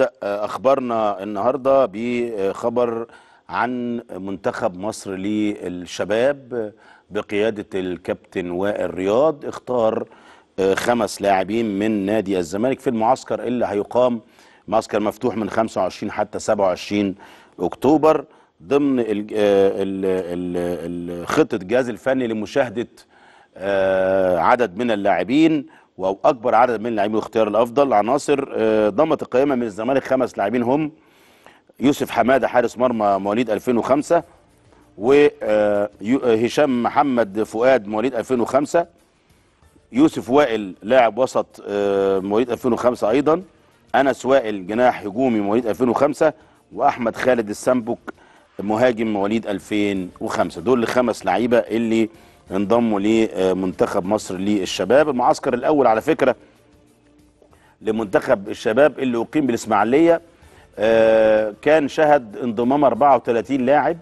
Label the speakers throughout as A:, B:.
A: نبدأ أخبارنا النهاردة بخبر عن منتخب مصر للشباب بقيادة الكابتن وائل رياض اختار آه، خمس لاعبين من نادي الزمالك في المعسكر اللي هيقام معسكر مفتوح من 25 حتى 27 أكتوبر ضمن آه، خطة الجهاز الفني لمشاهدة آه، عدد من اللاعبين او اكبر عدد من لاعبين الاختيار الافضل عناصر آه، ضمت القائمه من الزمالك خمس لاعبين هم يوسف حماده حارس مرمى مواليد 2005 وهشام آه، آه، محمد فؤاد مواليد 2005 يوسف وائل لاعب وسط مواليد 2005 ايضا انس وائل جناح هجومي مواليد 2005 واحمد خالد السنبوك مهاجم مواليد 2005 دول الخمس لعيبه اللي انضموا لمنتخب آه، مصر للشباب المعسكر الأول على فكرة لمنتخب الشباب اللي أقيم بالإسماعيلية آه، كان شهد انضمام 34 لاعب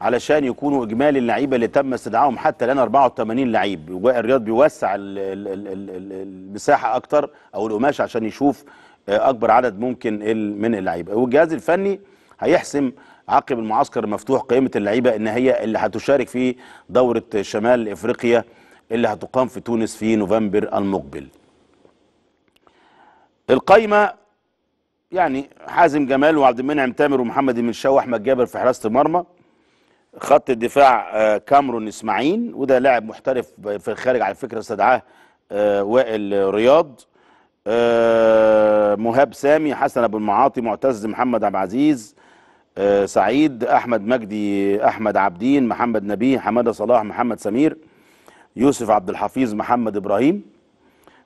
A: علشان يكونوا إجمالي اللعيبة اللي تم استدعائهم حتى الآن 84 لعيب الرياض بيوسع المساحة أكتر أو القماش عشان يشوف آه، أكبر عدد ممكن من اللعيبة والجهاز الفني هيحسم عقب المعسكر المفتوح قيمة اللعيبه ان هي اللي هتشارك في دوره شمال افريقيا اللي هتقام في تونس في نوفمبر المقبل القايمه يعني حازم جمال وعبد المنعم تامر ومحمد المنشاوي واحمد جابر في حراسه المرمى خط الدفاع آه، كامرون اسماعيل وده لاعب محترف في الخارج على فكره استدعاه آه، وائل رياض آه، مهاب سامي حسن ابو المعاطي معتز محمد عبد العزيز آه، سعيد احمد مجدي احمد عابدين محمد نبيه حماده صلاح محمد سمير يوسف عبد الحفيظ محمد ابراهيم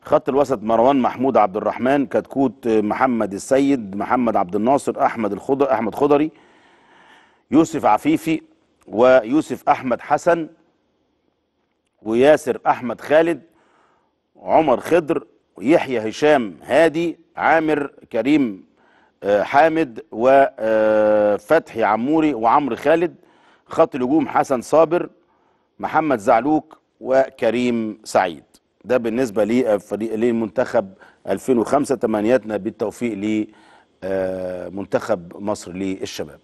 A: خط الوسط مروان محمود عبد الرحمن كتكوت محمد السيد محمد عبد الناصر احمد الخضر احمد خضري يوسف عفيفي ويوسف احمد حسن وياسر احمد خالد عمر خضر يحيى هشام هادي عامر كريم حامد وفتحي آه، عموري وعمرو خالد خط الهجوم حسن صابر محمد زعلوك وكريم سعيد ده بالنسبه لفريق آه، للمنتخب 2005 تمنياتنا بالتوفيق لمنتخب آه، مصر للشباب